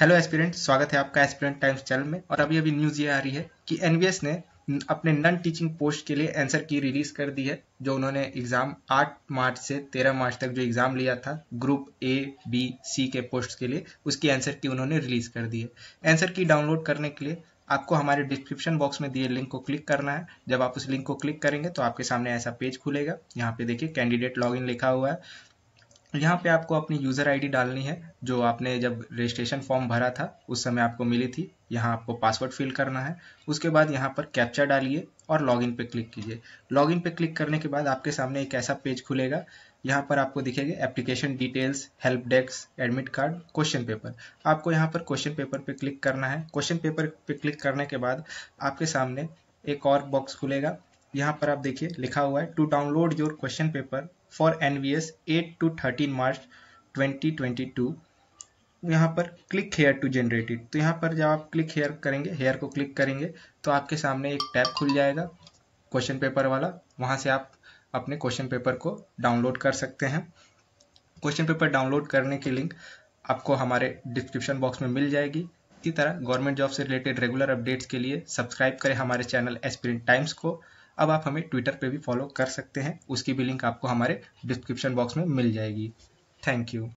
hello aspirant स्वागत है आपका एस्पिरेंट टाइम्स चैनल में और अभी अभी न्यूज ये आ रही है कि एनवीएस ने अपने नॉन टीचिंग पोस्ट के लिए आंसर की रिलीज कर दी है जो उन्होंने एग्जाम 8 मार्च से 13 मार्च तक जो एग्जाम लिया था ग्रुप ए बी सी के पोस्ट के लिए उसकी आंसर की उन्होंने रिलीज कर दी है आंसर की डाउनलोड करने के लिए आपको हमारे डिस्क्रिप्शन बॉक्स में दिए लिंक को क्लिक करना है जब आप उस लिंक को क्लिक करेंगे तो आपके सामने ऐसा पेज खुलेगा यहाँ पे देखिए कैंडिडेट लॉगिन लिखा हुआ है तो यहाँ पे आपको अपनी यूज़र आईडी डालनी है जो आपने जब रजिस्ट्रेशन फॉर्म भरा था उस समय आपको मिली थी यहाँ आपको पासवर्ड फिल करना है उसके बाद यहाँ पर कैप्चा डालिए और लॉगिन पे क्लिक कीजिए लॉगिन पे क्लिक करने के बाद आपके सामने एक ऐसा पेज खुलेगा यहाँ पर आपको दिखेगा application details help desk admit card question paper आपको यहाँ पर क्वेश्चन पेपर पे क्लिक करना है क्वेश्चन पेपर पे क्लिक करने के बाद आपके सामने एक और बॉक्स खुलेगा यहाँ पर आप देखिए लिखा हुआ है to download your question paper for NVS 8 to 13 March 2022 यहाँ पर click here to generate it तो यहाँ पर जब आप क्लिक हेयर करेंगे हेयर को क्लिक करेंगे तो आपके सामने एक टैब खुल जाएगा क्वेश्चन पेपर वाला वहाँ से आप अपने क्वेश्चन पेपर को डाउनलोड कर सकते हैं क्वेश्चन पेपर डाउनलोड करने की लिंक आपको हमारे डिस्क्रिप्शन बॉक्स में मिल जाएगी इसी तरह गवर्नमेंट जॉब से रिलेटेड रेगुलर अपडेट्स के लिए सब्सक्राइब करें हमारे चैनल एस्पिरेंट टाइम्स को अब आप हमें ट्विटर पे भी फॉलो कर सकते हैं उसकी भी लिंक आपको हमारे डिस्क्रिप्शन बॉक्स में मिल जाएगी थैंक यू